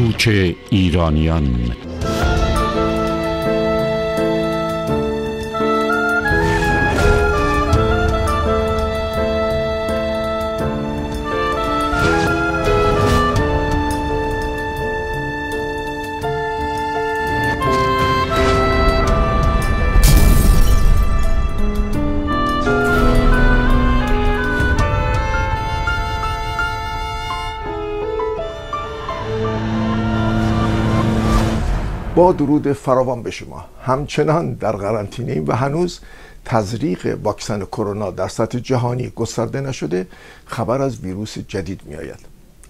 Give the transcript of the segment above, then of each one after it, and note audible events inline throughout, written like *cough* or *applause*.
کوچه ایرانیان با درود فراوان به شما همچنان در قرنطینه و هنوز تزریق واکسن کرونا در سطح جهانی گسترده نشده خبر از ویروس جدید می آید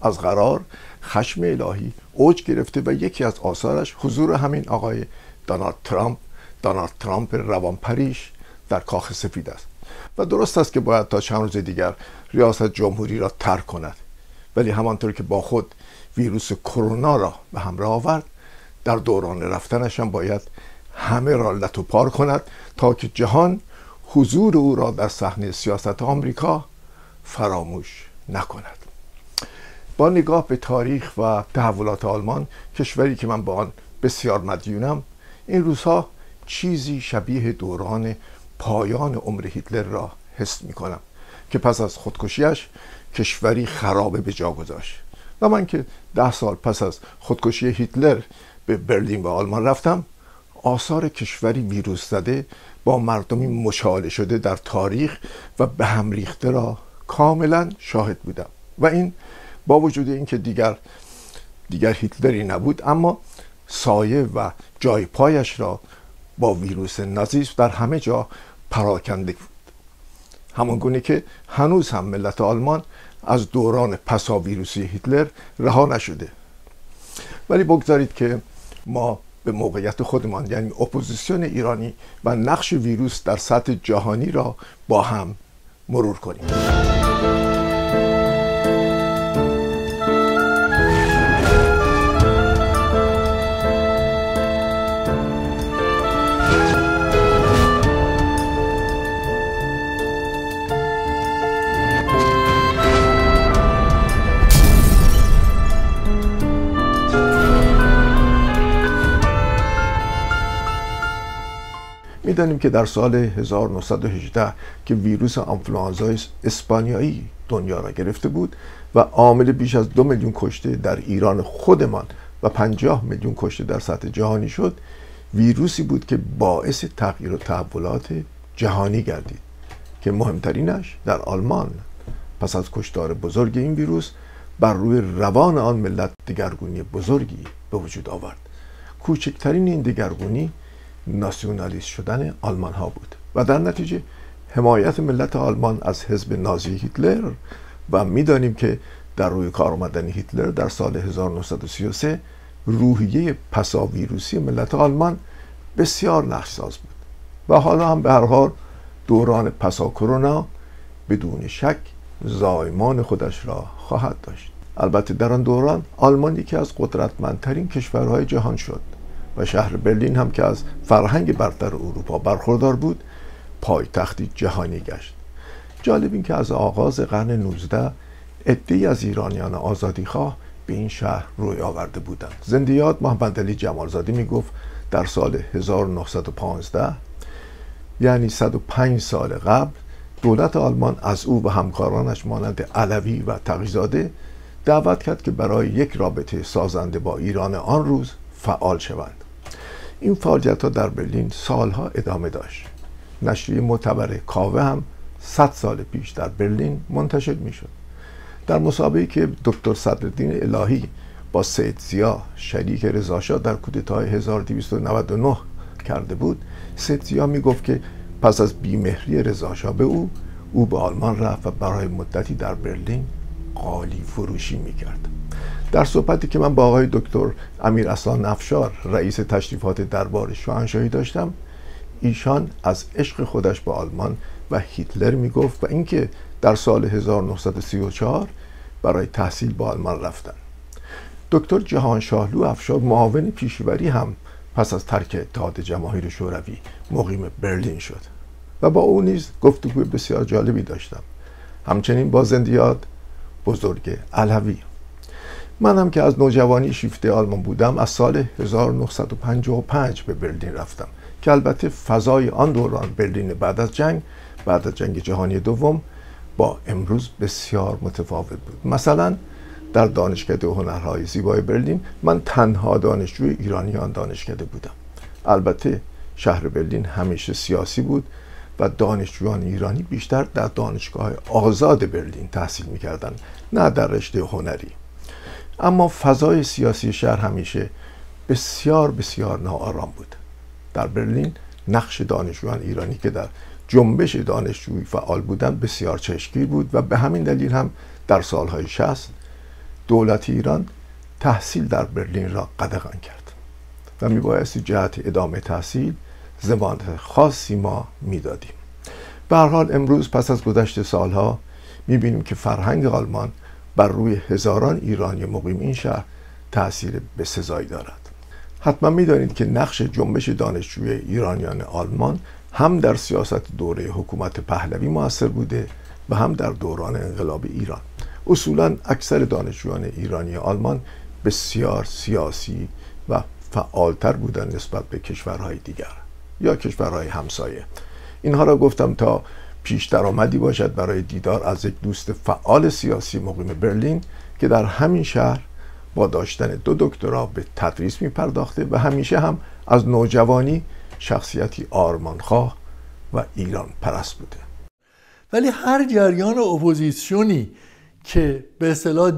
از قرار خشم الهی اوج گرفته و یکی از آثارش حضور همین آقای دانالد ترامپ دانالد ترامپ پریش در کاخ سفید است و درست است که باید تا چند روز دیگر ریاست جمهوری را ترک کند ولی همانطور که با خود ویروس کرونا را به همراه آورد در دوران رفتنش هم باید همه را لطو پار کند تا که جهان حضور او را در صحنه سیاست آمریکا فراموش نکند با نگاه به تاریخ و تحولات آلمان کشوری که من به آن بسیار مدیونم این روزها چیزی شبیه دوران پایان عمر هیتلر را حس می کنم که پس از خودکشیش کشوری خرابه به جا گذاشت و من که ده سال پس از خودکشی هیتلر به برلین و آلمان رفتم آثار کشوری ویروس زده با مردمی مشاله شده در تاریخ و به هم ریخته را کاملا شاهد بودم و این با وجود اینکه دیگر دیگر هیتلری نبود اما سایه و جای پایش را با ویروس نازیسم در همه جا پراکنده بود همان گونه که هنوز هم ملت آلمان از دوران پسا ویروسی هیتلر رها نشده ولی بگذارید که ما به موقعیت خودمان یعنی اپوزیسیون ایرانی و نقش ویروس در سطح جهانی را با هم مرور کنیم میدانیم که در سال 1918 که ویروس آنفلوانزای اسپانیایی دنیا را گرفته بود و عامل بیش از دو میلیون کشته در ایران خودمان و 50 میلیون کشته در سطح جهانی شد ویروسی بود که باعث تغییر و تحولات جهانی گردید که مهمترینش در آلمان پس از کشتار بزرگ این ویروس بر روی روان آن ملت دگرگونی بزرگی به وجود آورد کوچکترین این دگرگونی ناسیونالیست شدن آلمان ها بود و در نتیجه حمایت ملت آلمان از حزب نازی هیتلر و میدانیم که در روی کار آمدن هیتلر در سال 1933 روحیه پسا ویروسی ملت آلمان بسیار نقشساز بود و حالا هم به هر حال دوران پسا کرونا بدون شک زایمان خودش را خواهد داشت البته در آن دوران آلمان یکی از قدرتمندترین کشورهای جهان شد و شهر برلین هم که از فرهنگ برتر اروپا برخوردار بود پایتختی جهانی گشت جالب این که از آغاز قرن 19 ادهی از ایرانیان آزادیخواه به این شهر روی آورده بودند زندیات محمد علی می میگفت در سال 1915 یعنی 105 سال قبل دولت آلمان از او و همکارانش مانند علوی و تقیزاده دعوت کرد که برای یک رابطه سازنده با ایران آن روز فعال شوند این فعالیت ها در برلین سالها ادامه داشت نشریه معتبر کاوه هم 100 سال پیش در برلین منتشر می شد. در مسابقه که دکتر صدرالدین الهی با سید زیا شریک رزاشا در کودتای 1299 کرده بود سید زیا میگفت که پس از بیمهری رزاشا به او او به آلمان رفت و برای مدتی در برلین قالی فروشی میکرد در صحبتی که من با آقای دکتر امیر اصلان افشار رئیس تشریفات دربار شاهنشاهی داشتم ایشان از عشق خودش به آلمان و هیتلر میگفت و اینکه در سال 1934 برای تحصیل به آلمان رفتن دکتر جهان شاهلو افشار معاون پیشوری هم پس از ترک اتحاد جماهیر شوروی مقیم برلین شد و با او نیز گفتگوی بسیار جالبی داشتم همچنین با زندیات بزرگ علوی منم که از نوجوانی شیفته آلمان بودم از سال 1955 به برلین رفتم که البته فضای آن دوران برلین بعد از جنگ بعد از جنگ جهانی دوم با امروز بسیار متفاوت بود مثلا در دانشکده هنرهای زیبای برلین من تنها دانشجوی ایرانی آن دانشکده بودم البته شهر برلین همیشه سیاسی بود و دانشجویان ایرانی بیشتر در دانشگاه آزاد برلین تحصیل میکردند نه در رشته هنری اما فضای سیاسی شهر همیشه بسیار بسیار ناآرام بود در برلین نقش دانشجویان ایرانی که در جنبش دانشجویی فعال بودند بسیار چشکی بود و به همین دلیل هم در سالهای 60 دولت ایران تحصیل در برلین را قدغن کرد و میبایستی جهت ادامه تحصیل زمان خاصی ما میدادیم به حال امروز پس از گذشت سالها میبینیم که فرهنگ آلمان بر روی هزاران ایرانی مقیم این شهر تاثیر بسزایی دارد حتما میدانید که نقش جنبش دانشجوی ایرانیان آلمان هم در سیاست دوره حکومت پهلوی موثر بوده و هم در دوران انقلاب ایران اصولا اکثر دانشجویان ایرانی آلمان بسیار سیاسی و فعالتر بودن نسبت به کشورهای دیگر یا کشورهای همسایه اینها را گفتم تا پیش درآمدی باشد برای دیدار از یک دوست فعال سیاسی مقیم برلین که در همین شهر با داشتن دو دکترا به تدریس می پرداخته و همیشه هم از نوجوانی شخصیتی آرمانخواه و ایران پرست بوده ولی هر جریان اپوزیسیونی که به اصطلاح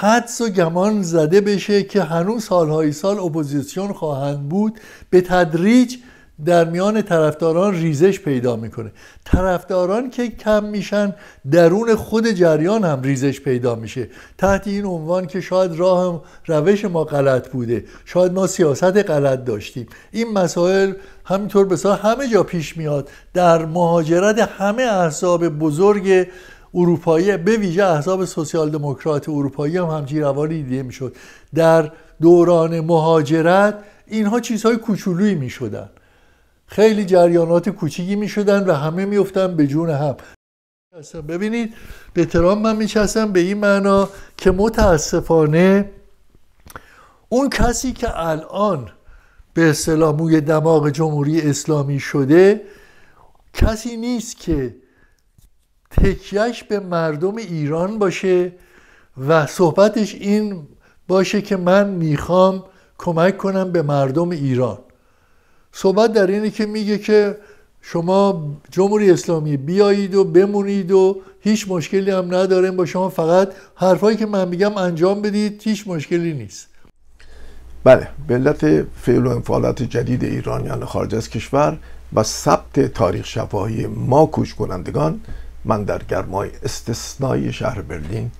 حدس و گمان زده بشه که هنوز سالهای سال اپوزیسیون خواهند بود به تدریج در میان طرفداران ریزش پیدا میکنه طرفداران که کم میشن درون خود جریان هم ریزش پیدا میشه تحت این عنوان که شاید راه روش ما غلط بوده شاید ما سیاست غلط داشتیم این مسائل همینطور بسا همه جا پیش میاد در مهاجرت همه احزاب بزرگ اروپایی به ویژه احزاب سوسیال دموکرات اروپایی هم همچین روانی دیده میشد در دوران مهاجرت اینها چیزهای کوچولویی میشدن خیلی جریانات کوچیکی میشدن و همه میفتن به جون هم ببینید به ترام من میچستم به این معنا که متاسفانه اون کسی که الان به اصطلاح موی دماغ جمهوری اسلامی شده کسی نیست که تکیش به مردم ایران باشه و صحبتش این باشه که من میخوام کمک کنم به مردم ایران صحبت در اینه که میگه که شما جمهوری اسلامی بیایید و بمونید و هیچ مشکلی هم نداریم با شما فقط حرفایی که من میگم انجام بدید هیچ مشکلی نیست بله به علت فعل و انفعالات جدید ایرانیان خارج از کشور و ثبت تاریخ شفاهی ما کوچ کنندگان من در گرمای استثنایی شهر برلین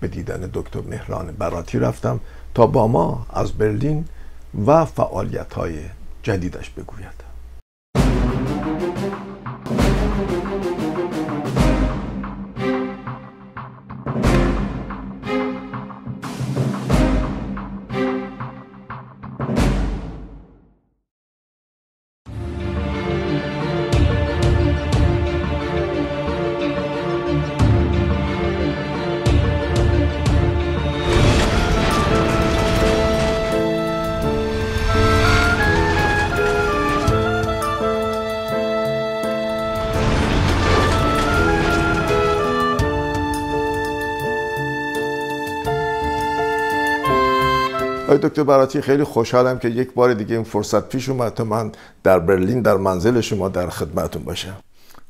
به دیدن دکتر مهران براتی رفتم تا با ما از برلین و فعالیت های جدیدش بگوید آی دکتر براتی خیلی خوشحالم که یک بار دیگه این فرصت پیش اومد تا من در برلین در منزل شما در خدمتون باشم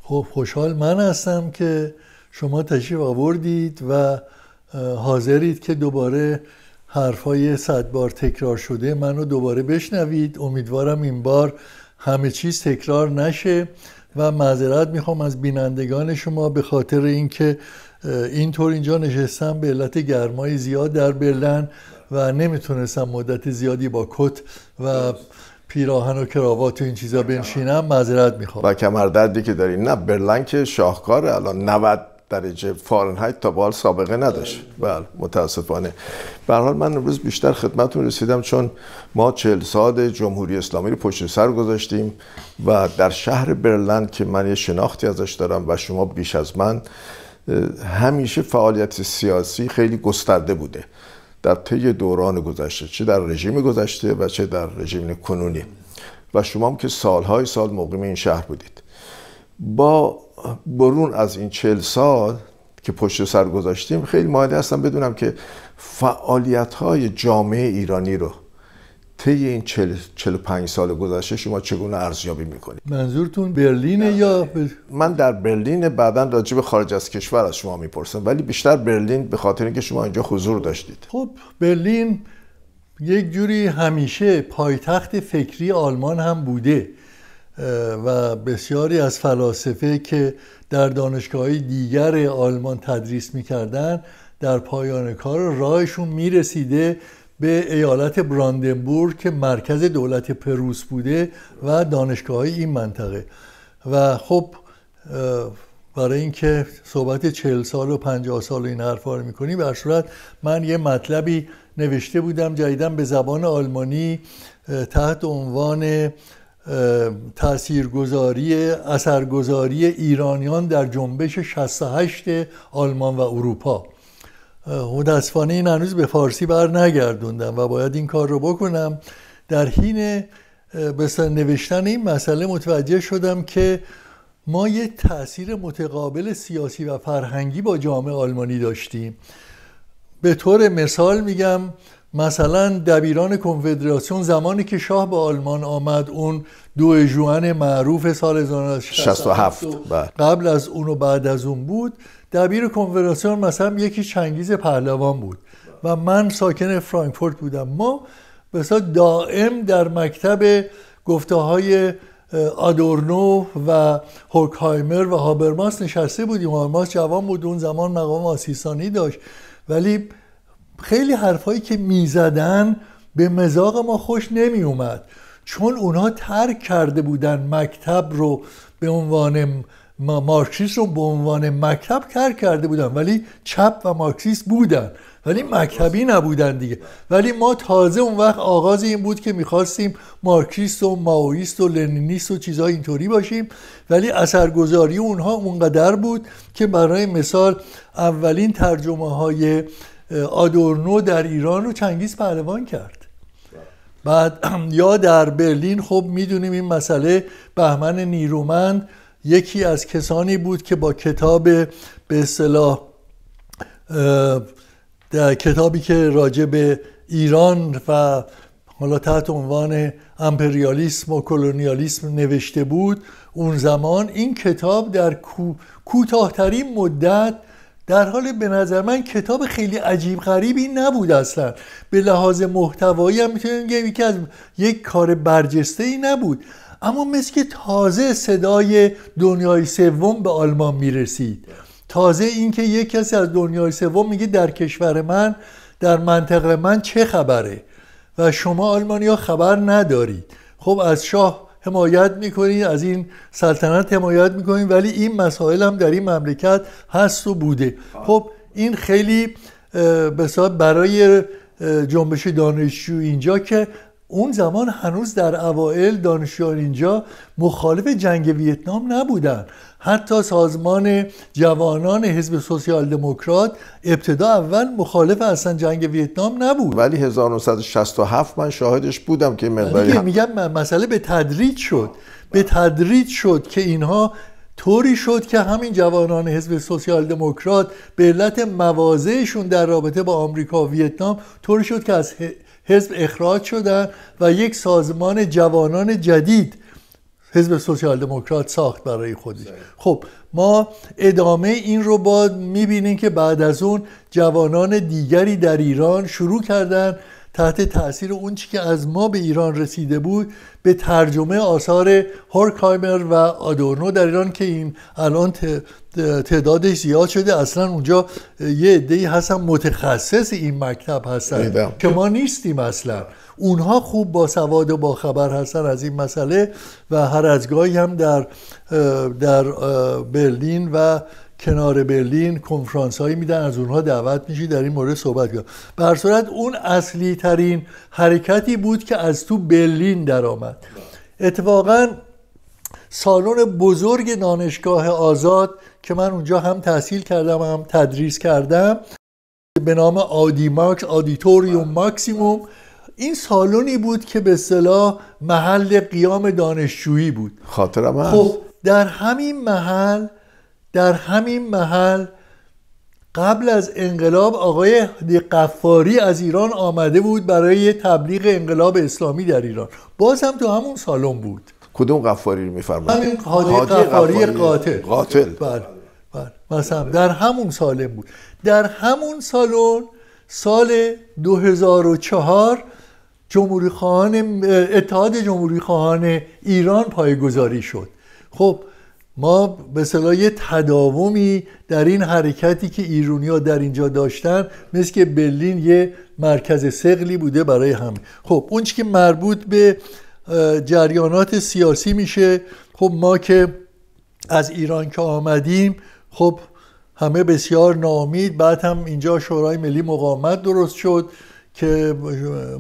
خب خوشحال من هستم که شما تشریف آوردید و حاضرید که دوباره حرفای صد بار تکرار شده منو دوباره بشنوید امیدوارم این بار همه چیز تکرار نشه و معذرت میخوام از بینندگان شما به خاطر اینکه اینطور اینجا نشستم به علت گرمای زیاد در برلن و نمیتونستم مدت زیادی با کت و پیراهن و کراوات و این چیزا بنشینم معذرت میخوام و کمر دردی که داری نه برلن که شاهکاره الان 90 درجه فارنهایت تا بال سابقه نداشت بله, بله، متاسفانه به حال من امروز بیشتر خدمتتون رسیدم چون ما چهل سال جمهوری اسلامی رو پشت سر گذاشتیم و در شهر برلند که من یه شناختی ازش دارم و شما بیش از من همیشه فعالیت سیاسی خیلی گسترده بوده در طی دوران گذشته چه در رژیم گذشته و چه در رژیم کنونی و شما هم که سالهای سال مقیم این شهر بودید با برون از این چل سال که پشت سر گذاشتیم خیلی مایل هستم بدونم که فعالیت های جامعه ایرانی رو طی این 45 سال گذشته شما چگونه ارزیابی میکنید منظورتون برلینه یا من در برلین بعدا راجع به خارج از کشور از شما میپرسم ولی بیشتر برلین به خاطر اینکه شما اینجا حضور داشتید خب برلین یک جوری همیشه پایتخت فکری آلمان هم بوده و بسیاری از فلاسفه که در دانشگاه دیگر آلمان تدریس میکردن در پایان کار راهشون میرسیده به ایالت براندنبورگ که مرکز دولت پروس بوده و دانشگاه های این منطقه و خب برای اینکه صحبت چهل سال و پنجاه سال و این حرفا رو میکنیم به صورت من یه مطلبی نوشته بودم جدیدم به زبان آلمانی تحت عنوان تاثیرگذاری اثرگذاری ایرانیان در جنبش 68 آلمان و اروپا متاسفانه این هنوز به فارسی بر نگردوندم و باید این کار رو بکنم در حین نوشتن این مسئله متوجه شدم که ما یه تاثیر متقابل سیاسی و فرهنگی با جامعه آلمانی داشتیم به طور مثال میگم مثلا دبیران کنفدراسیون زمانی که شاه به آلمان آمد اون دو جوان معروف سال 1967 بله. قبل از اون و بعد از اون بود دبیر کنفدراسیون مثلا یکی چنگیز پهلوان بود و من ساکن فرانکفورت بودم ما مثلا دائم در مکتب گفته های آدورنو و هوکهایمر و هابرماس نشسته بودیم هابرماس جوان بود اون زمان مقام آسیسانی داشت ولی خیلی حرفهایی که میزدن به مزاق ما خوش نمی اومد چون اونها ترک کرده بودن مکتب رو به عنوان مارکسیس رو به عنوان مکتب کار کرده بودن ولی چپ و مارکسیست بودن ولی مکتبی نبودن دیگه ولی ما تازه اون وقت آغاز این بود که میخواستیم مارکسیست و ماویست و لنینیست و چیزهای اینطوری باشیم ولی اثرگذاری اونها اونقدر بود که برای مثال اولین ترجمه های آدورنو در ایران رو چنگیز پهلوان کرد بعد *clears throat* یا در برلین خب میدونیم این مسئله بهمن نیرومند یکی از کسانی بود که با کتاب به اصطلاح در کتابی که راجع به ایران و حالا تحت عنوان امپریالیسم و کلونیالیسم نوشته بود اون زمان این کتاب در کوتاهترین مدت در حال به نظر من کتاب خیلی عجیب غریبی نبود اصلا به لحاظ محتوایی هم میتونیم یکی از یک کار برجسته ای نبود اما مثل که تازه صدای دنیای سوم به آلمان میرسید تازه اینکه یک کسی از دنیای سوم میگه در کشور من در منطقه من چه خبره و شما آلمانیا خبر ندارید خب از شاه حمایت میکنید از این سلطنت حمایت میکنید ولی این مسائل هم در این مملکت هست و بوده خب این خیلی به برای جنبش دانشجو اینجا که اون زمان هنوز در اوائل دانشجویان اینجا مخالف جنگ ویتنام نبودن حتی سازمان جوانان حزب سوسیال دموکرات ابتدا اول مخالف اصلا جنگ ویتنام نبود ولی 1967 من شاهدش بودم که مقداری هم... میگم مسئله به تدریج شد به تدریج شد که اینها طوری شد که همین جوانان حزب سوسیال دموکرات به علت مواضعشون در رابطه با آمریکا و ویتنام طوری شد که از حزب اخراج شدن و یک سازمان جوانان جدید حزب سوسیال دموکرات ساخت برای خودش خب ما ادامه این رو با میبینیم که بعد از اون جوانان دیگری در ایران شروع کردن تحت تاثیر اون که از ما به ایران رسیده بود به ترجمه آثار هورکایمر و آدورنو در ایران که این الان تعدادش زیاد شده اصلا اونجا یه عده‌ای هستن متخصص این مکتب هستن که ما نیستیم اصلا اونها خوب با سواد و با خبر هستن از این مسئله و هر از گاهی هم در در برلین و کنار برلین کنفرانس هایی میدن از اونها دعوت میشی در این مورد صحبت کرد بر صورت اون اصلی ترین حرکتی بود که از تو برلین درآمد اتفاقا سالن بزرگ دانشگاه آزاد که من اونجا هم تحصیل کردم هم تدریس کردم به نام آدی مارکس آدیتوریوم ماکسیموم این سالونی بود که به صلاح محل قیام دانشجویی بود خاطرم خب در همین محل در همین محل قبل از انقلاب آقای قفاری از ایران آمده بود برای تبلیغ انقلاب اسلامی در ایران باز هم تو همون سالن بود کدوم قفاری رو همین قفاری, قاتل قاتل بله بله مثلا در همون سالن بود در همون سالن سال 2004 جمهوری خواهان اتحاد جمهوری خواهان ایران پایگذاری شد خب ما به صلاح یه تداومی در این حرکتی که ایرونی ها در اینجا داشتن مثل که برلین یه مرکز سقلی بوده برای همه خب اون که مربوط به جریانات سیاسی میشه خب ما که از ایران که آمدیم خب همه بسیار نامید بعد هم اینجا شورای ملی مقاومت درست شد که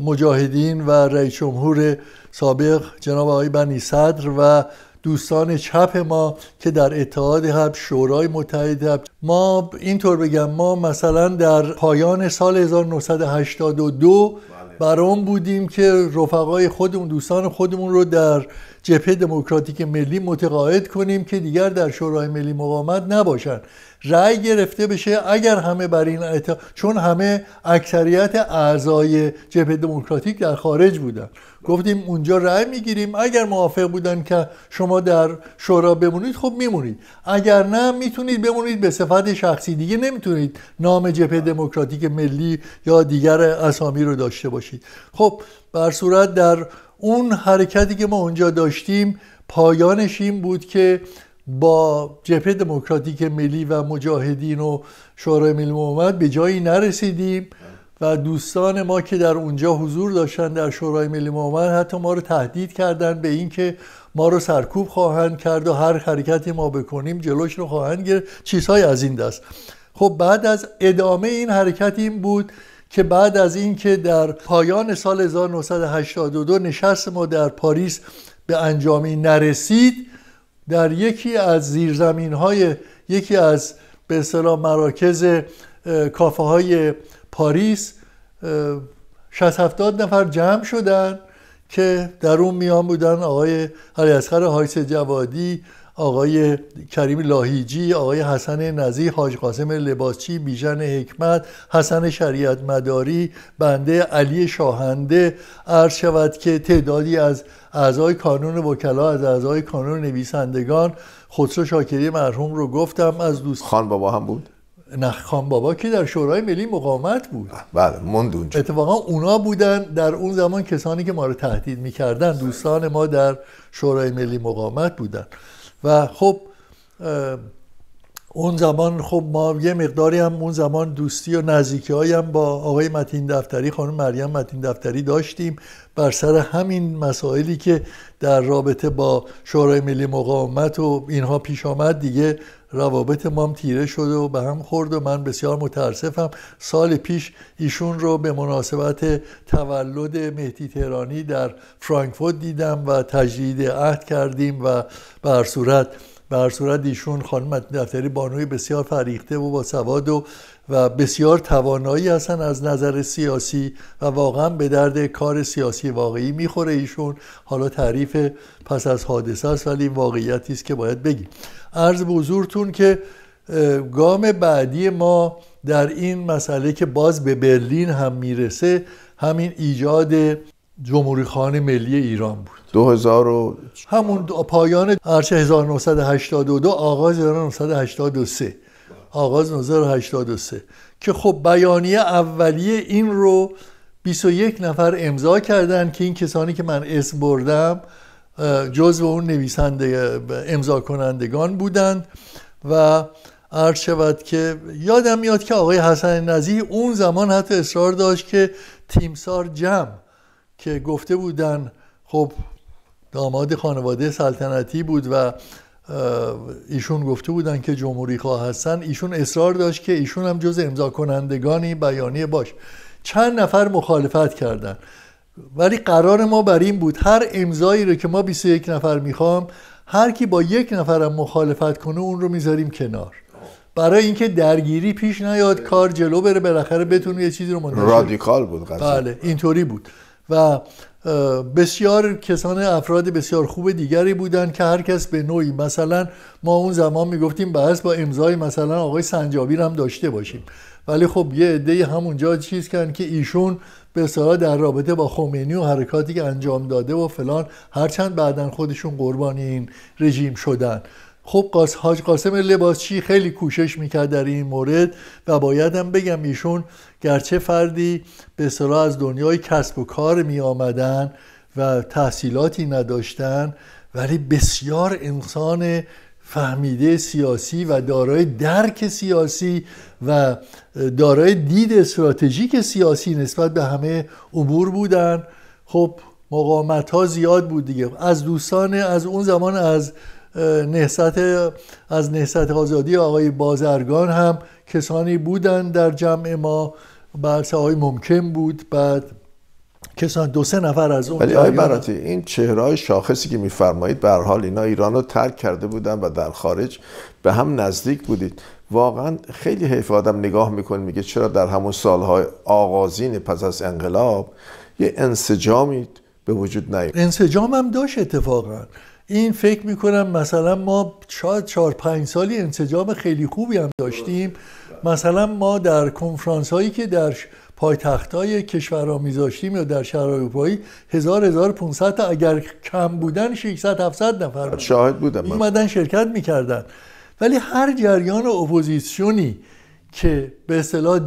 مجاهدین و رئیس جمهور سابق جناب آقای بنی صدر و دوستان چپ ما که در اتحاد هم، شورای متحد حب ما اینطور بگم ما مثلا در پایان سال 1982 بله. برام بودیم که رفقای خودمون دوستان خودمون رو در جبهه دموکراتیک ملی متقاعد کنیم که دیگر در شورای ملی مقاومت نباشن رأی گرفته بشه اگر همه بر این چون همه اکثریت اعضای جبهه دموکراتیک در خارج بودن گفتیم اونجا رأی میگیریم اگر موافق بودن که شما در شورا بمونید خب میمونید اگر نه میتونید بمونید به صفت شخصی دیگه نمیتونید نام جبهه دموکراتیک ملی یا دیگر اسامی رو داشته باشید خب بر صورت در اون حرکتی که ما اونجا داشتیم پایانش این بود که با جبهه دموکراتیک ملی و مجاهدین و شورای ملی مقاومت به جایی نرسیدیم و دوستان ما که در اونجا حضور داشتن در شورای ملی مقاومت حتی ما رو تهدید کردن به اینکه ما رو سرکوب خواهند کرد و هر حرکتی ما بکنیم جلوش رو خواهند گرفت چیزهای از این دست خب بعد از ادامه این حرکت این بود که بعد از اینکه در پایان سال 1982 نشست ما در پاریس به انجامی نرسید در یکی از زیرزمین های یکی از به اصطلاح مراکز کافه های پاریس 60 70 نفر جمع شدن که در اون میان بودن آقای علی اصغر حایس جوادی آقای کریم لاهیجی آقای حسن نزی حاج قاسم لباسچی بیژن حکمت حسن شریعت مداری بنده علی شاهنده عرض شود که تعدادی از اعضای کانون وکلا از اعضای کانون نویسندگان و شاکری مرحوم رو گفتم از دوست خان بابا هم بود نه خان بابا که در شورای ملی مقاومت بود بله من اونجا اتفاقا اونا بودن در اون زمان کسانی که ما رو تهدید میکردن بله. دوستان ما در شورای ملی مقاومت بودن و خب اون زمان خب ما یه مقداری هم اون زمان دوستی و نزدیکی هم با آقای متین دفتری خانم مریم متین دفتری داشتیم بر سر همین مسائلی که در رابطه با شورای ملی مقاومت و اینها پیش آمد دیگه روابط هم تیره شد و به هم خورد و من بسیار متاسفم سال پیش ایشون رو به مناسبت تولد مهدی تهرانی در فرانکفورت دیدم و تجدید عهد کردیم و بر هر صورت صورت ایشون خانم دفتری بانوی بسیار فریخته و با سواد و و بسیار توانایی هستن از نظر سیاسی و واقعا به درد کار سیاسی واقعی میخوره ایشون حالا تعریف پس از حادثه است ولی واقعیتی است که باید بگیم عرض به که گام بعدی ما در این مسئله که باز به برلین هم میرسه همین ایجاد جمهوری خانه ملی ایران بود 2000 و... همون پایان عرش 1982 آغاز 1983 آغاز 1983 که خب بیانیه اولیه این رو 21 نفر امضا کردن که این کسانی که من اسم بردم جزو اون نویسنده امضا کنندگان بودند و عرض شود که یادم میاد که آقای حسن نزی اون زمان حتی اصرار داشت که تیمسار جمع که گفته بودن خب داماد خانواده سلطنتی بود و ایشون گفته بودن که جمهوری خواه ایشون اصرار داشت که ایشون هم جز امضا کنندگانی بیانیه باش چند نفر مخالفت کردن ولی قرار ما بر این بود هر امضایی رو که ما 21 نفر میخوام هر کی با یک نفرم مخالفت کنه اون رو میذاریم کنار برای اینکه درگیری پیش نیاد کار جلو بره بالاخره بتونه یه چیزی رو رادیکال بود قضیه بله اینطوری بود و بسیار کسان افراد بسیار خوب دیگری بودند که هر کس به نوعی مثلا ما اون زمان میگفتیم بحث با امضای مثلا آقای سنجابی هم داشته باشیم ولی خب یه عده همونجا چیز کردن که ایشون به در رابطه با خمینی و حرکاتی که انجام داده و فلان هرچند بعدا خودشون قربانی این رژیم شدن خب قاس حاج قاسم لباسچی خیلی کوشش میکرد در این مورد و باید هم بگم ایشون گرچه فردی به صلاح از دنیای کسب و کار می و تحصیلاتی نداشتن ولی بسیار انسان فهمیده سیاسی و دارای درک سیاسی و دارای دید استراتژیک سیاسی نسبت به همه عبور بودن خب مقامت ها زیاد بود دیگه از دوستان از اون زمان از نهست از نهست آزادی آقای بازرگان هم کسانی بودند در جمع ما بحثه های ممکن بود بعد کسان دو سه نفر از اون ولی آقای براتی این چهره های شاخصی که میفرمایید به حال اینا ایران رو ترک کرده بودن و در خارج به هم نزدیک بودید واقعا خیلی حیف آدم نگاه میکنه میگه چرا در همون سالهای آغازین پس از انقلاب یه انسجامی به وجود نیومد انسجام هم داشت اتفاقا این فکر میکنم مثلا ما چهار چهار پنج سالی انسجام خیلی خوبی هم داشتیم مثلا ما در کنفرانس هایی که در پایتخت های کشورها میذاشتیم یا در شهر اروپایی هزار 1500 تا اگر کم بودن 600 700 نفر بودن. شاهد بودم اومدن شرکت میکردن ولی هر جریان اپوزیسیونی که به اصطلاح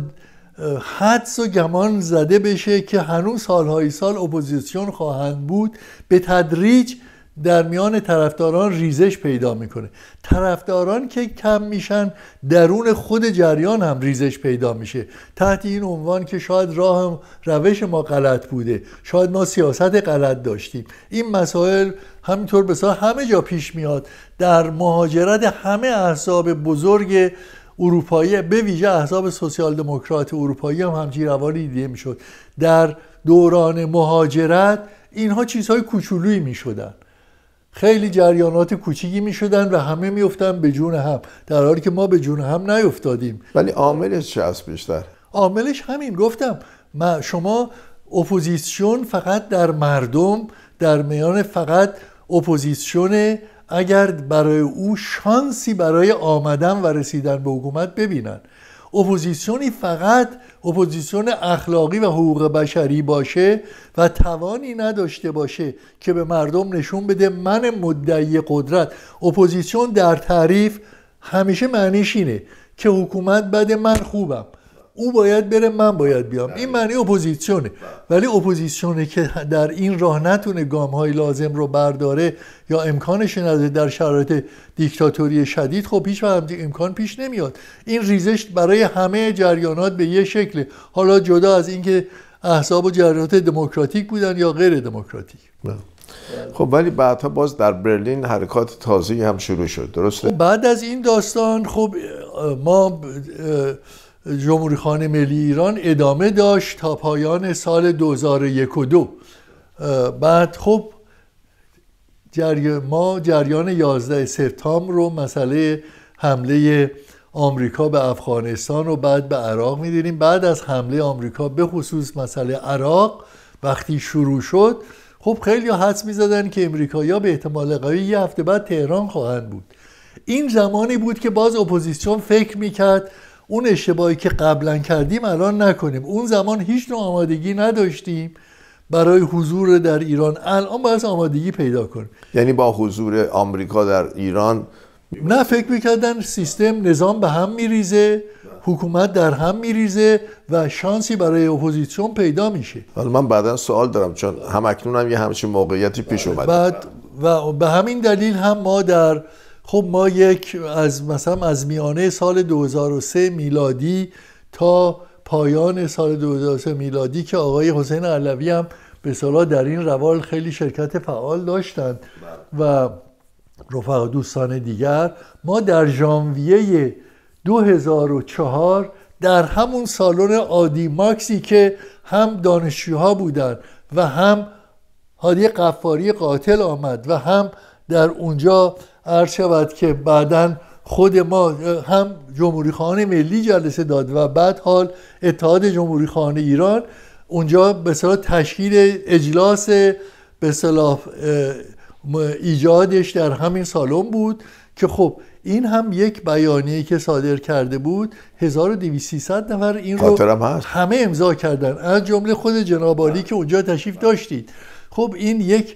حدس و گمان زده بشه که هنوز سالهای سال اپوزیسیون خواهند بود به تدریج در میان طرفداران ریزش پیدا میکنه طرفداران که کم میشن درون خود جریان هم ریزش پیدا میشه تحت این عنوان که شاید راه روش ما غلط بوده شاید ما سیاست غلط داشتیم این مسائل همینطور بسیار همه جا پیش میاد در مهاجرت همه احزاب بزرگ اروپایی به ویژه احزاب سوسیال دموکرات اروپایی هم همچین روانی دیده میشد در دوران مهاجرت اینها چیزهای کوچولویی میشدن خیلی جریانات کوچیکی میشدن و همه میافتن به جون هم در حالی که ما به جون هم نیفتادیم ولی عاملش چه بیشتر عاملش همین گفتم ما شما اپوزیسیون فقط در مردم در میان فقط اپوزیسیون اگر برای او شانسی برای آمدن و رسیدن به حکومت ببینن اپوزیسیونی فقط اپوزیسیون اخلاقی و حقوق بشری باشه و توانی نداشته باشه که به مردم نشون بده من مدعی قدرت اپوزیسیون در تعریف همیشه معنیش اینه که حکومت بده من خوبم او باید بره من باید بیام این بله. معنی اپوزیسیونه بله. ولی اپوزیسیونه که در این راه نتونه گام های لازم رو برداره یا امکانش نداره در شرایط دیکتاتوری شدید خب پیش امکان پیش نمیاد این ریزش برای همه جریانات به یه شکل حالا جدا از اینکه احزاب و جریانات دموکراتیک بودن یا غیر دموکراتیک بله. خب ولی بعدها باز در برلین حرکات تازه هم شروع شد درسته؟ خب بعد از این داستان خب ما جمهوری ملی ایران ادامه داشت تا پایان سال 2001 و دو بعد خب ما جریان 11 سپتامبر رو مسئله حمله آمریکا به افغانستان و بعد به عراق میدیدیم بعد از حمله آمریکا به خصوص مسئله عراق وقتی شروع شد خب خیلی حدس میزدن که امریکایی به احتمال قوی یه هفته بعد تهران خواهند بود این زمانی بود که باز اپوزیسیون فکر میکرد اون اشتباهی که قبلا کردیم الان نکنیم اون زمان هیچ نوع آمادگی نداشتیم برای حضور در ایران الان باید آمادگی پیدا کنیم یعنی با حضور آمریکا در ایران نه فکر میکردن سیستم نظام به هم میریزه حکومت در هم میریزه و شانسی برای اپوزیسیون پیدا میشه حالا من بعدا سوال دارم چون هم اکنون هم یه همچین موقعیتی پیش اومده بعد و به همین دلیل هم ما در خب ما یک از مثلا از میانه سال 2003 میلادی تا پایان سال 2003 میلادی که آقای حسین علوی هم به صلاح در این روال خیلی شرکت فعال داشتند و رفقا دوستان دیگر ما در ژانویه 2004 در همون سالن آدی ماکسی که هم دانشجوها بودند و هم هادی قفاری قاتل آمد و هم در اونجا عرض شود که بعدا خود ما هم جمهوری خانه ملی جلسه داد و بعد حال اتحاد جمهوری خانه ایران اونجا به صلاح تشکیل اجلاس به صلاح ایجادش در همین سالن بود که خب این هم یک بیانیه که صادر کرده بود 1200 نفر این رو همه امضا کردن از جمله خود جناب که اونجا تشریف داشتید خب این یک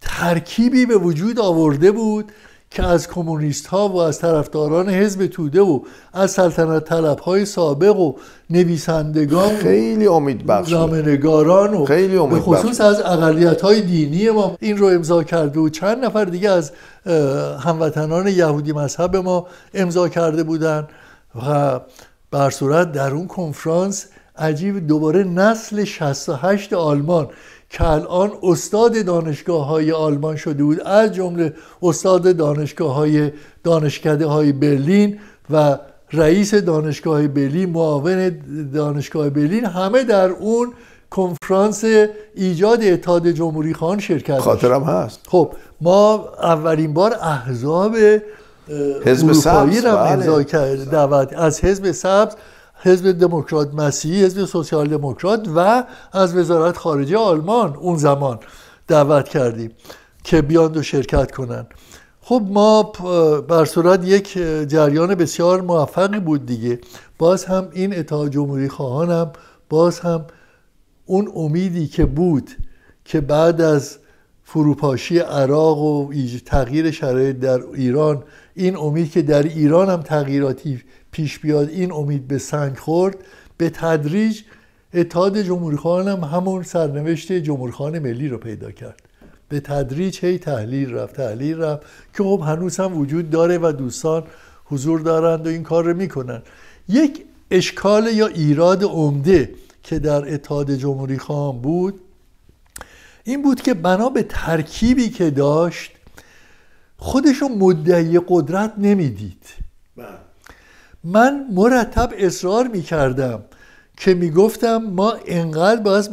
ترکیبی به وجود آورده بود که از کمونیست ها و از طرفداران حزب توده و از سلطنت طلب های سابق و نویسندگان خیلی امید بخش و خیلی به خصوص از اقلیت های دینی ما این رو امضا کرده و چند نفر دیگه از هموطنان یهودی مذهب ما امضا کرده بودن و بر صورت در اون کنفرانس عجیب دوباره نسل 68 آلمان که الان استاد دانشگاه های آلمان شده بود از جمله استاد دانشگاه های دانشکده های برلین و رئیس دانشگاه برلین معاون دانشگاه برلین همه در اون کنفرانس ایجاد اتحاد جمهوری خان شرکت خاطرم هست خب ما اولین بار احزاب حزب سبز رو بله. دعوت از حزب سبز حزب دموکرات مسیحی حزب سوسیال دموکرات و از وزارت خارجه آلمان اون زمان دعوت کردیم که بیاند و شرکت کنن خب ما بر صورت یک جریان بسیار موفقی بود دیگه باز هم این اتحاد جمهوری خواهانم باز هم اون امیدی که بود که بعد از فروپاشی عراق و تغییر شرایط در ایران این امید که در ایران هم تغییراتی پیش بیاد این امید به سنگ خورد به تدریج اتحاد جمهوری هم همون سرنوشت جمهورخان ملی رو پیدا کرد به تدریج هی تحلیل رفت تحلیل رفت که خب هنوز هم وجود داره و دوستان حضور دارند و این کار رو میکنن یک اشکال یا ایراد عمده که در اتحاد جمهوری خان بود این بود که بنا به ترکیبی که داشت خودشو مدعی قدرت نمیدید بله. من مرتب اصرار می کردم که می گفتم ما انقدر باید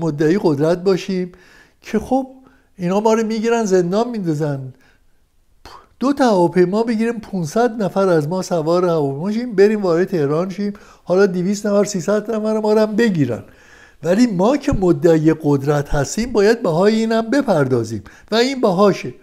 مدعی قدرت باشیم که خب اینا ما رو گیرن زندان میندازن دو تا هواپیما بگیریم 500 نفر از ما سوار هواپیما شیم بریم وارد تهران شیم حالا 200 نفر 300 نفر ما هم بگیرن ولی ما که مدعی قدرت هستیم باید بهای اینم بپردازیم و این بهاشه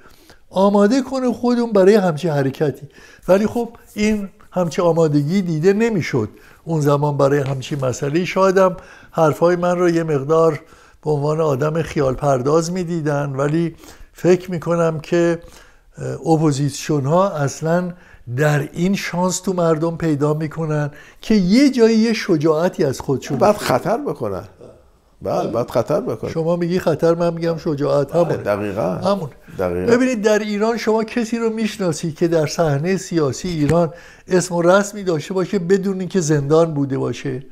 آماده کنه خودمون برای همچین حرکتی ولی خب این همچه آمادگی دیده نمیشد اون زمان برای همچی مسئله شایدم حرفای من رو یه مقدار به عنوان آدم خیال پرداز میدیدن ولی فکر کنم که اپوزیسیون ها اصلا در این شانس تو مردم پیدا میکنن که یه جایی شجاعتی از خودشون بعد خطر بکنن بله بعد بله. خطر بکنه شما میگی خطر من میگم شجاعت بله، همون دقیقا همون دقیقا. ببینید در ایران شما کسی رو میشناسی که در صحنه سیاسی ایران اسم و رسمی داشته باشه بدون اینکه زندان بوده باشه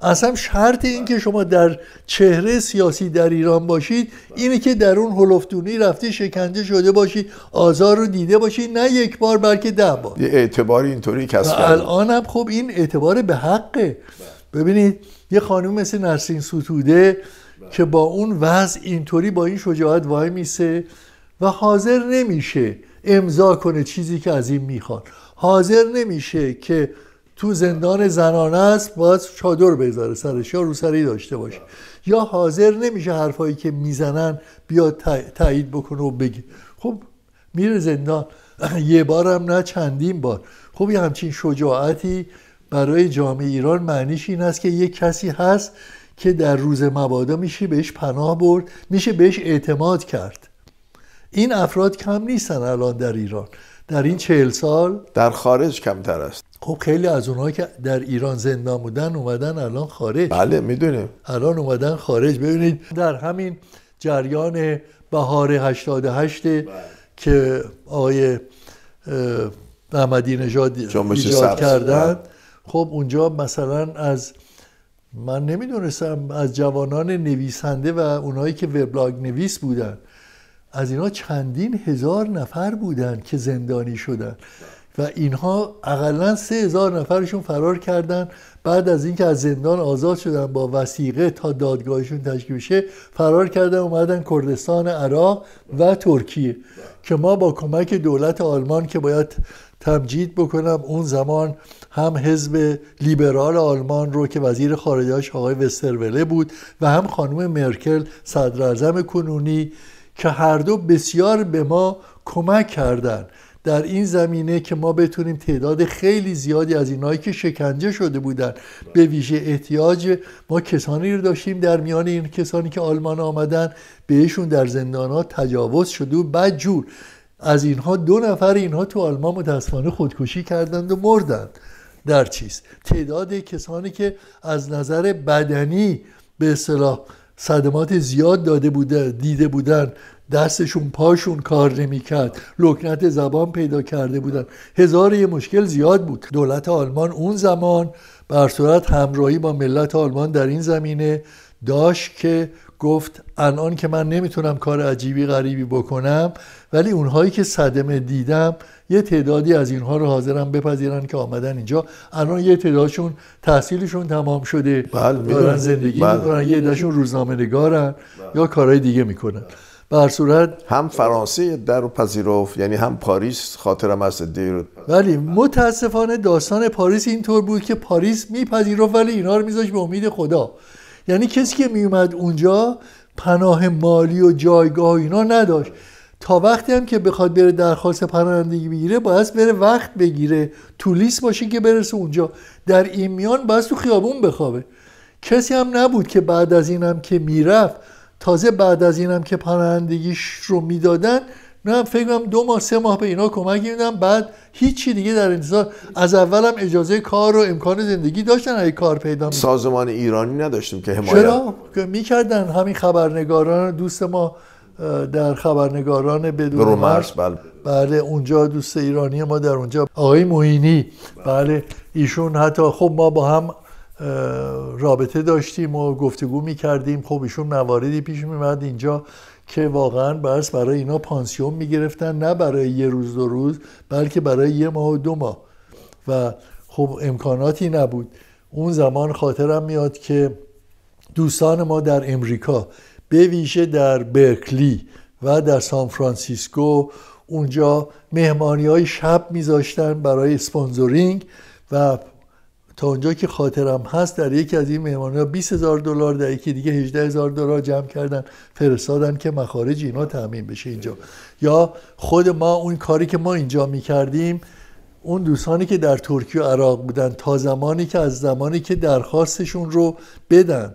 اصلا شرط این که شما در چهره سیاسی در ایران باشید اینه که در اون هلفتونی رفته شکنجه شده باشی آزار رو دیده باشی نه یک بار بلکه ده بار اعتبار اینطوری کسب خب این اعتبار به حقه بله. ببینید یه خانوم مثل نسرین ستوده که با اون وضع اینطوری با این شجاعت وای میسه و حاضر نمیشه امضا کنه چیزی که از این میخواد حاضر نمیشه که تو زندان زنانه است باز چادر بذاره سرش یا روسری داشته باشه یا حاضر نمیشه حرفایی که میزنن بیاد تایید بکنه و بگه خب میره زندان *clears throat* یه بارم نه چندین بار خب یه همچین شجاعتی برای جامعه ایران معنیش این است که یک کسی هست که در روز مبادا میشه بهش پناه برد میشه بهش اعتماد کرد این افراد کم نیستن الان در ایران در این چهل سال در خارج کمتر است خب خیلی از اونها که در ایران زندان بودن اومدن الان خارج بله میدونیم الان اومدن خارج ببینید در همین جریان بهار 88 که آقای احمدی نژاد ایجاد کردن خب اونجا مثلا از من نمیدونستم از جوانان نویسنده و اونایی که وبلاگ نویس بودن از اینا چندین هزار نفر بودن که زندانی شدن و اینها اقلا سه هزار نفرشون فرار کردن بعد از اینکه از زندان آزاد شدن با وسیقه تا دادگاهشون تشکیل شه فرار کردن اومدن کردستان عراق و ترکیه که ما با کمک دولت آلمان که باید تمجید بکنم اون زمان هم حزب لیبرال آلمان رو که وزیر خارجهاش آقای وستروله بود و هم خانم مرکل صدر کنونی که هر دو بسیار به ما کمک کردند در این زمینه که ما بتونیم تعداد خیلی زیادی از اینایی که شکنجه شده بودن به ویژه احتیاج ما کسانی رو داشتیم در میان این کسانی که آلمان آمدن بهشون در زندانات تجاوز شده و جور. از اینها دو نفر اینها تو آلمان متاسفانه خودکشی کردند و مردند در چیز تعداد کسانی که از نظر بدنی به اصطلاح صدمات زیاد داده بوده دیده بودن دستشون پاشون کار نمیکرد لکنت زبان پیدا کرده بودن هزار یه مشکل زیاد بود دولت آلمان اون زمان بر صورت همراهی با ملت آلمان در این زمینه داشت که گفت الان که من نمیتونم کار عجیبی غریبی بکنم ولی اونهایی که صدمه دیدم یه تعدادی از اینها رو حاضرم بپذیرن که آمدن اینجا الان یه تعدادشون تحصیلشون تمام شده بله، دارن زندگی بله. میکنن یه دشون روزنامه نگارن بله. یا کارهای دیگه میکنن بر صورت هم فرانسه در رو یعنی هم پاریس خاطرم از دیر ولی متاسفانه داستان پاریس اینطور بود که پاریس میپذیرفت ولی اینا رو میذاش به امید خدا یعنی کسی که میومد اونجا پناه مالی و جایگاه و اینا نداشت تا وقتی هم که بخواد بره درخواست پناهندگی بگیره باید بره وقت بگیره تو لیست باشه که برسه اونجا در این میان باید تو خیابون بخوابه کسی هم نبود که بعد از اینم که میرفت تازه بعد از اینم که پناهندگیش رو میدادن نه فکر کنم دو ماه سه ماه به اینا کمک میدم بعد هیچی دیگه در انتظار از اولم اجازه کار و امکان زندگی داشتن اگه کار پیدا می سازمان ایرانی نداشتیم که حمایت چرا میکردن همین خبرنگاران دوست ما در خبرنگاران بدون مرز بله. بله اونجا دوست ایرانی ما در اونجا آقای موینی بله ایشون حتی خب ما با هم رابطه داشتیم و گفتگو میکردیم خب ایشون مواردی پیش میمد اینجا که واقعا بس برای اینا پانسیون میگرفتن نه برای یه روز دو روز بلکه برای یه ماه و دو ماه و خب امکاناتی نبود اون زمان خاطرم میاد که دوستان ما در امریکا به ویژه در برکلی و در سان فرانسیسکو اونجا مهمانی های شب میذاشتن برای اسپانسرینگ و تا اونجا که خاطرم هست در یکی از این مهمانی ها هزار دلار در یکی دیگه 18 هزار دلار جمع کردن فرستادن که مخارج اینا تعمین بشه اینجا یا خود ما اون کاری که ما اینجا می کردیم اون دوستانی که در ترکیه و عراق بودن تا زمانی که از زمانی که درخواستشون رو بدن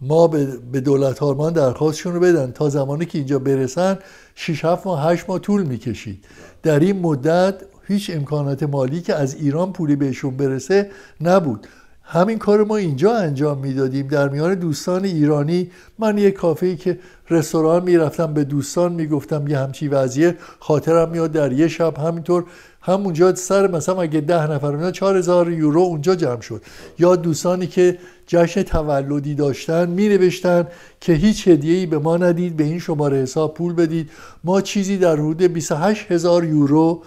ما به دولت آلمان درخواستشون رو بدن تا زمانی که اینجا برسن 6 7 ماه 8 ماه طول میکشید در این مدت هیچ امکانات مالی که از ایران پولی بهشون برسه نبود همین کار ما اینجا انجام میدادیم در میان دوستان ایرانی من یه کافه که رستوران میرفتم به دوستان میگفتم یه همچی وضعیه خاطرم میاد در یه شب همینطور همونجا سر مثلا اگه ده نفر اینا چهار هزار یورو اونجا جمع شد یا دوستانی که جشن تولدی داشتن می نوشتن که هیچ هدیه به ما ندید به این شماره حساب پول بدید ما چیزی در حدود 28 هزار یورو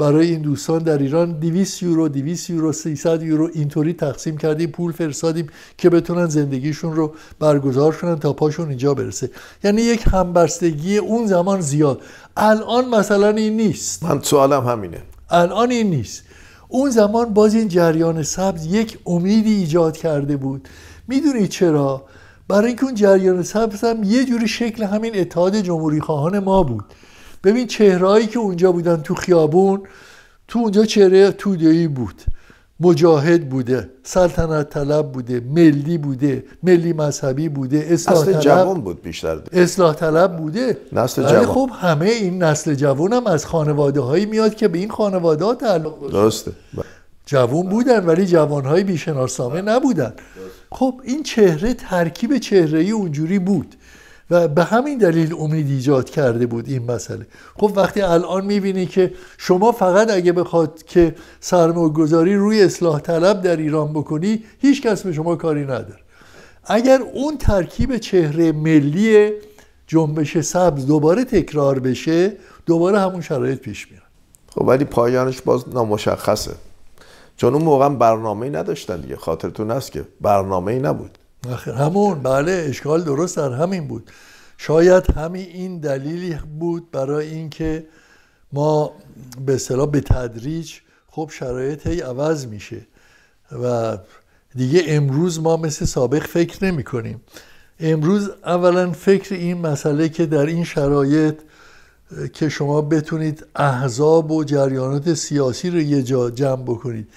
برای این دوستان در ایران 200 یورو 200 یورو 300 یورو اینطوری تقسیم کردیم پول فرستادیم که بتونن زندگیشون رو برگزار کنن تا پاشون اینجا برسه یعنی یک همبستگی اون زمان زیاد الان مثلا این نیست من سوالم همینه الان این نیست اون زمان باز این جریان سبز یک امیدی ایجاد کرده بود میدونی چرا برای اینکه اون جریان سبز هم یه جوری شکل همین اتحاد جمهوری خواهان ما بود ببین چهرهایی که اونجا بودن تو خیابون تو اونجا چهره تودهی بود مجاهد بوده سلطنت طلب بوده ملی بوده ملی مذهبی بوده اصلاح جوان بود بیشتر ده. اصلاح طلب بوده نسل جوان خب همه این نسل جوان هم از خانواده هایی میاد که به این خانواده ها تعلق بود جوان بودن ولی جوان های بیشنارسامه نبودن خب این چهره ترکیب چهره ای اونجوری بود و به همین دلیل امید ایجاد کرده بود این مسئله خب وقتی الان میبینی که شما فقط اگه بخواد که گذاری روی اصلاح طلب در ایران بکنی هیچ کس به شما کاری نداره اگر اون ترکیب چهره ملی جنبش سبز دوباره تکرار بشه دوباره همون شرایط پیش میاد خب ولی پایانش باز نامشخصه چون اون موقع برنامه نداشتن دیگه خاطرتون هست که برنامه نبود همون بله اشکال درست در همین بود شاید همین این دلیلی بود برای اینکه ما به صلاح به تدریج خب شرایط هی عوض میشه و دیگه امروز ما مثل سابق فکر نمی کنیم امروز اولا فکر این مسئله که در این شرایط که شما بتونید احزاب و جریانات سیاسی رو یه جا جمع بکنید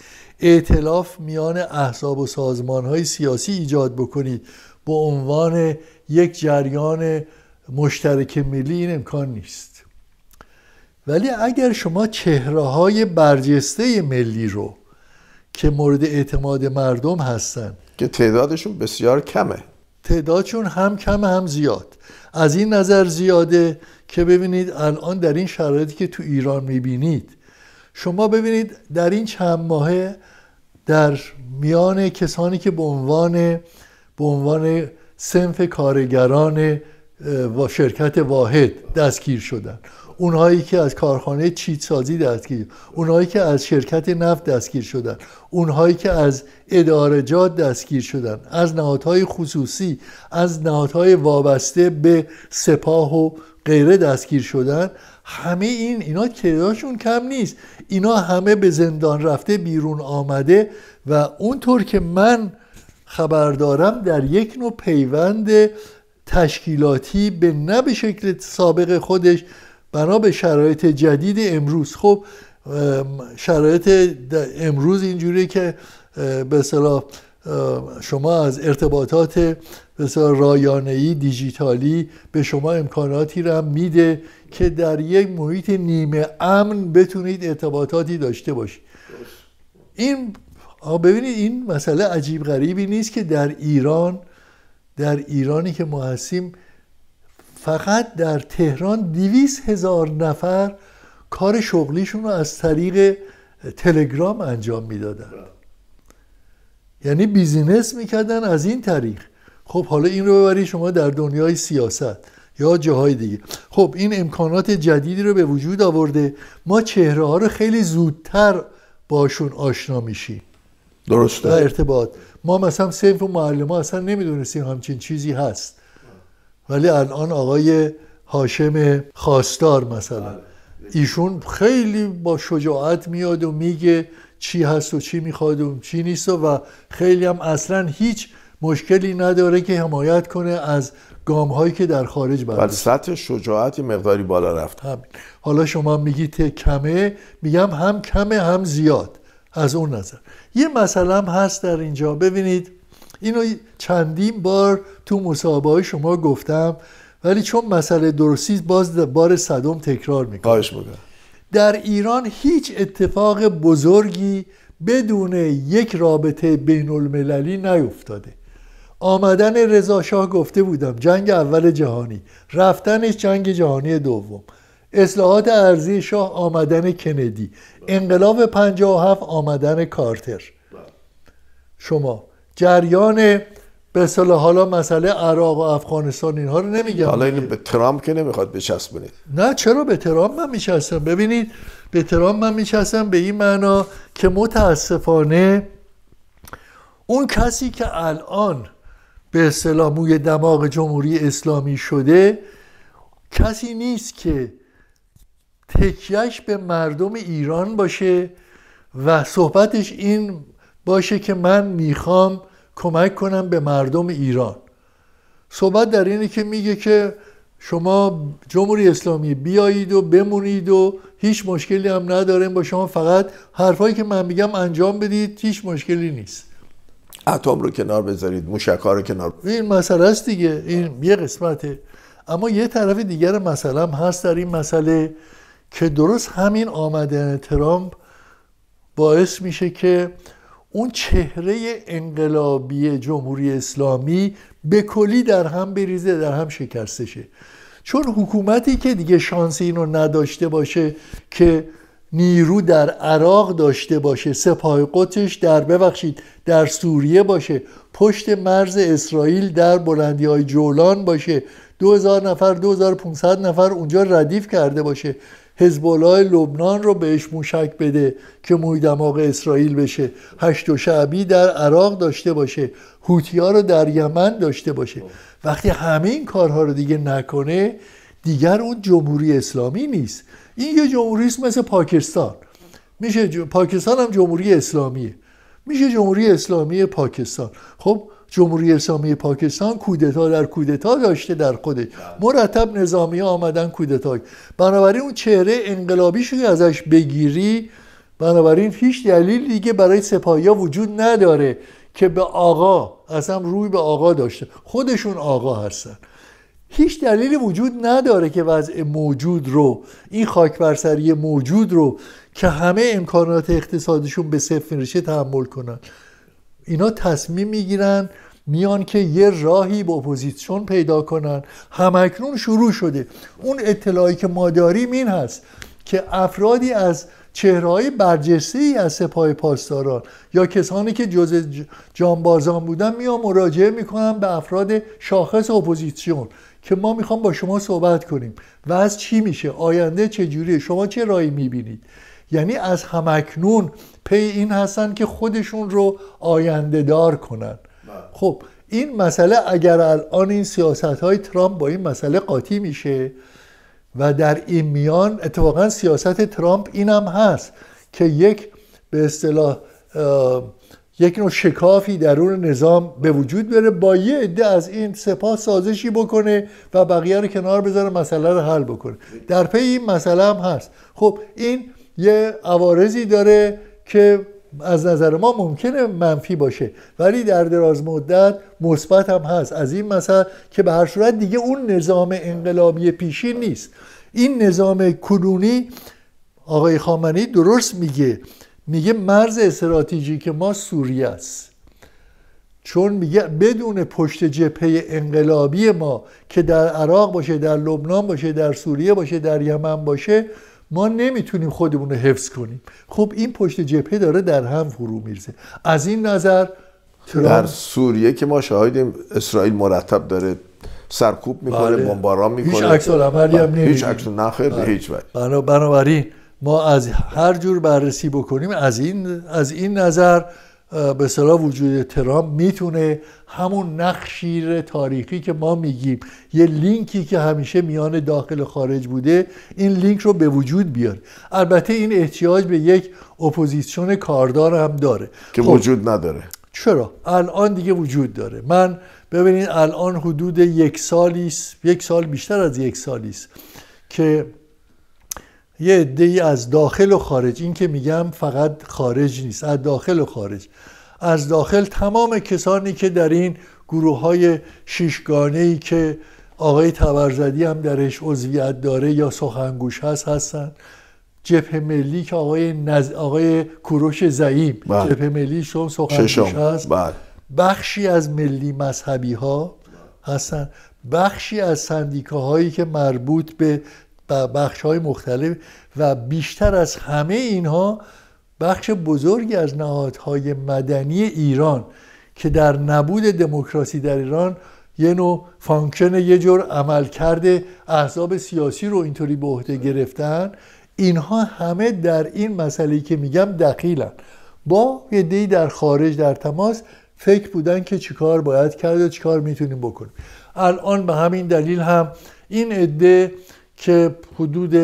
اعتلاف میان احزاب و سازمان های سیاسی ایجاد بکنید به عنوان یک جریان مشترک ملی این امکان نیست ولی اگر شما چهره های برجسته ملی رو که مورد اعتماد مردم هستن که تعدادشون بسیار کمه تعدادشون هم کم هم زیاد از این نظر زیاده که ببینید الان در این شرایطی که تو ایران میبینید شما ببینید در این چند ماهه در میان کسانی که به عنوان به عنوان سنف کارگران و شرکت واحد دستگیر شدن اونهایی که از کارخانه سازی دستگیر اونهایی که از شرکت نفت دستگیر شدن اونهایی که از ادارجات دستگیر شدن از نهادهای خصوصی از نهادهای وابسته به سپاه و غیره دستگیر شدن همه این اینا تعدادشون کم نیست اینا همه به زندان رفته بیرون آمده و اونطور که من خبر دارم در یک نوع پیوند تشکیلاتی به نه به شکل سابق خودش بنا به شرایط جدید امروز خب شرایط امروز اینجوری که به شما از ارتباطات رایانه ای دیجیتالی به شما امکاناتی را میده که در یک محیط نیمه امن بتونید ارتباطاتی داشته باشید این ببینید این مسئله عجیب غریبی نیست که در ایران در ایرانی که ما هستیم فقط در تهران دیویس هزار نفر کار شغلیشون رو از طریق تلگرام انجام میدادن یعنی بیزینس میکردن از این طریق خب حالا این رو ببری شما در دنیای سیاست یا جاهای دیگه خب این امکانات جدیدی رو به وجود آورده ما چهره ها رو خیلی زودتر باشون آشنا میشیم درسته و ارتباط ما مثلا سیف و معلم ها اصلا نمیدونستیم همچین چیزی هست ولی الان آقای هاشم خواستار مثلا بله. ایشون خیلی با شجاعت میاد و میگه چی هست و چی میخواد و چی نیست و خیلی هم اصلا هیچ مشکلی نداره که حمایت کنه از گام هایی که در خارج برداشت ولی سطح شجاعت مقداری بالا رفت حالا شما میگید کمه میگم هم کمه هم زیاد از اون نظر یه مسئله هم هست در اینجا ببینید اینو چندین بار تو مصاحبه شما گفتم ولی چون مسئله درستی باز بار صدم تکرار میکنم در ایران هیچ اتفاق بزرگی بدون یک رابطه بین المللی نیفتاده آمدن رضا شاه گفته بودم جنگ اول جهانی رفتنش جنگ جهانی دوم اصلاحات ارزی شاه آمدن کندی انقلاب 57 آمدن کارتر شما جریان به حالا مسئله عراق و افغانستان اینها رو نمیگم حالا این به ترامپ که نمیخواد بچسبونید نه چرا به ترامپ من میچسبم ببینید به ترامپ من میچسبم به این معنا که متاسفانه اون کسی که الان به اصطلاح موی دماغ جمهوری اسلامی شده کسی نیست که تکیاش به مردم ایران باشه و صحبتش این باشه که من میخوام کمک کنم به مردم ایران صحبت در اینه که میگه که شما جمهوری اسلامی بیایید و بمونید و هیچ مشکلی هم نداریم با شما فقط حرفایی که من میگم انجام بدید هیچ مشکلی نیست اتم رو کنار بذارید موشک رو کنار این مسئله است دیگه این یه قسمته اما یه طرف دیگر مسئله هم هست در این مسئله که درست همین آمدن ترامپ باعث میشه که اون چهره انقلابی جمهوری اسلامی به کلی در هم بریزه در هم شکسته شه چون حکومتی که دیگه شانس اینو نداشته باشه که نیرو در عراق داشته باشه سپاه قدسش در ببخشید در سوریه باشه پشت مرز اسرائیل در بلندی های جولان باشه 2000 نفر 2500 نفر اونجا ردیف کرده باشه حزب لبنان رو بهش موشک بده که موی دماغ اسرائیل بشه هشت و شعبی در عراق داشته باشه ها رو در یمن داشته باشه وقتی همه این کارها رو دیگه نکنه دیگر اون جمهوری اسلامی نیست این یه جمهوری است مثل پاکستان میشه پاکستان هم جمهوری اسلامیه میشه جمهوری اسلامی پاکستان خب جمهوری اسلامی پاکستان کودتا در کودتا داشته در خودش بله. مرتب نظامی ها آمدن کودتا بنابراین اون چهره انقلابی شده ازش بگیری بنابراین هیچ دلیل دیگه برای سپاهیا وجود نداره که به آقا اصلا روی به آقا داشته خودشون آقا هستن هیچ دلیلی وجود نداره که وضع موجود رو این خاک برسری موجود رو که همه امکانات اقتصادشون به صفر میرشه تحمل کنن اینا تصمیم میگیرن میان که یه راهی با اپوزیسیون پیدا کنن همکنون شروع شده اون اطلاعی که ما داریم این هست که افرادی از چهرهای برجسته ای از سپاه پاسداران یا کسانی که جز جانبازان بودن میان مراجعه میکنن به افراد شاخص اپوزیسیون که ما میخوام با شما صحبت کنیم و از چی میشه آینده چجوریه شما چه رایی میبینید یعنی از همکنون پی این هستن که خودشون رو آینده دار کنن بله. خب این مسئله اگر الان این سیاست های ترامپ با این مسئله قاطی میشه و در این میان اتفاقا سیاست ترامپ اینم هست که یک به اصطلاح یک نوع شکافی درون نظام به وجود بره با یه عده از این سپاه سازشی بکنه و بقیه رو کنار بذاره مسئله رو حل بکنه در پی این مسئله هم هست خب این یه عوارضی داره که از نظر ما ممکنه منفی باشه ولی در دراز مدت مثبت هم هست از این مسئله که به هر صورت دیگه اون نظام انقلابی پیشین نیست این نظام کلونی آقای خامنه‌ای درست میگه میگه مرز استراتژیک ما سوریه است چون میگه بدون پشت جبهه انقلابی ما که در عراق باشه در لبنان باشه در سوریه باشه در یمن باشه ما نمیتونیم خودمون رو حفظ کنیم خب این پشت جبهه داره در هم فرو میرزه از این نظر در سوریه که ما شاهدیم اسرائیل مرتب داره سرکوب میکنه بله. بمباران میکنه هیچ عکس هم نمیدیم بله. هیچ عکس نخیر هیچ ما از هر جور بررسی بکنیم از این, از این نظر به صلاح وجود ترامپ میتونه همون نقشیر تاریخی که ما میگیم یه لینکی که همیشه میان داخل و خارج بوده این لینک رو به وجود بیاره البته این احتیاج به یک اپوزیسیون کاردار هم داره که خب. وجود نداره چرا الان دیگه وجود داره من ببینید الان حدود یک سالی یک سال بیشتر از یک سالی است که یه عده از داخل و خارج این که میگم فقط خارج نیست از داخل و خارج از داخل تمام کسانی که در این گروه های شیشگانه ای که آقای تبرزدی هم درش عضویت داره یا سخنگوش هست هستن جبهه ملی که آقای, نز... آقای کروش زعیم بله. جبهه ملی شون سخنگوش هست بله. بخشی از ملی مذهبی ها هستن بخشی از سندیکاهایی که مربوط به بخش های مختلف و بیشتر از همه اینها بخش بزرگی از نهادهای مدنی ایران که در نبود دموکراسی در ایران یه نوع فانکشن یه جور عمل کرده احزاب سیاسی رو اینطوری به عهده گرفتن اینها همه در این مسئله که میگم دخیلن با یه دی در خارج در تماس فکر بودن که چیکار باید کرد و چیکار میتونیم بکنیم الان به همین دلیل هم این عده که حدود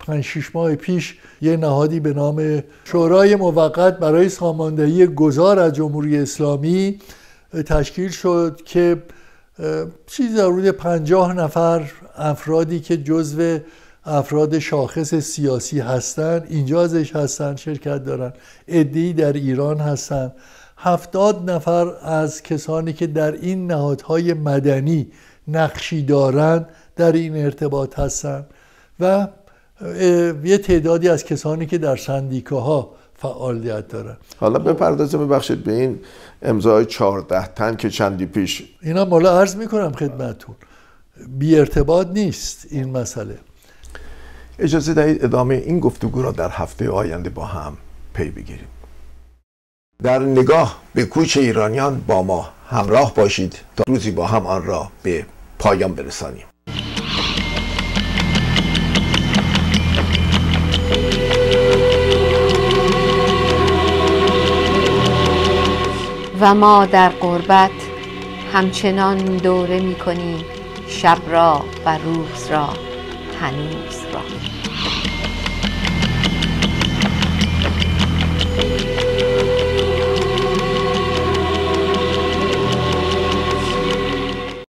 5 6 ماه پیش یه نهادی به نام شورای موقت برای ساماندهی گذار از جمهوری اسلامی تشکیل شد که چیز حدود 50 نفر افرادی که جزو افراد شاخص سیاسی هستند اینجا ازش هستند شرکت دارن ادعی در ایران هستند هفتاد نفر از کسانی که در این نهادهای مدنی نقشی دارند در این ارتباط هستن و یه تعدادی از کسانی که در سندیکاها فعالیت دارن حالا بپردازیم ببخشید به این امضای 14 تن که چندی پیش اینا مالا عرض میکنم خدمتتون بی ارتباط نیست این مسئله اجازه دهید ادامه این گفتگو را در هفته آینده با هم پی بگیریم در نگاه به کوچ ایرانیان با ما همراه باشید تا روزی با هم آن را به پایان برسانیم و ما در قربت همچنان دوره می کنیم شب را و روز را هنوز را